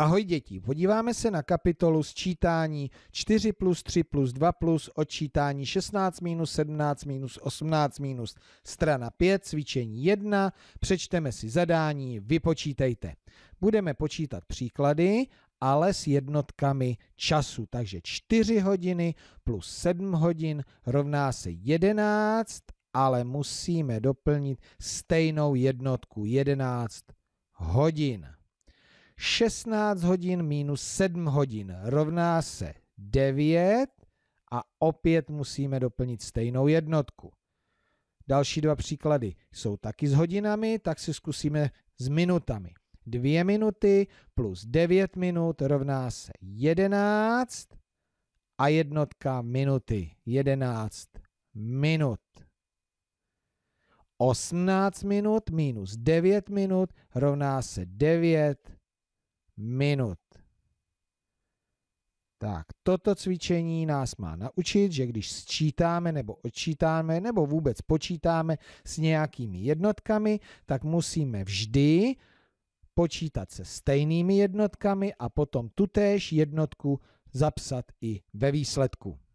Ahoj děti, podíváme se na kapitolu sčítání 4 plus 3 plus 2 plus odčítání 16 minus 17 minus 18 minus strana 5, cvičení 1, přečteme si zadání, vypočítejte. Budeme počítat příklady, ale s jednotkami času, takže 4 hodiny plus 7 hodin rovná se 11, ale musíme doplnit stejnou jednotku 11 hodin. 16 hodin minus 7 hodin rovná se 9 a opět musíme doplnit stejnou jednotku. Další dva příklady jsou taky s hodinami, tak si zkusíme s minutami. 2 minuty plus 9 minut rovná se 11 a jednotka minuty 11 minut. 18 minut minus 9 minut rovná se 9 minut minut. Tak, toto cvičení nás má naučit, že když sčítáme nebo odčítáme nebo vůbec počítáme s nějakými jednotkami, tak musíme vždy počítat se stejnými jednotkami a potom tutéž jednotku zapsat i ve výsledku.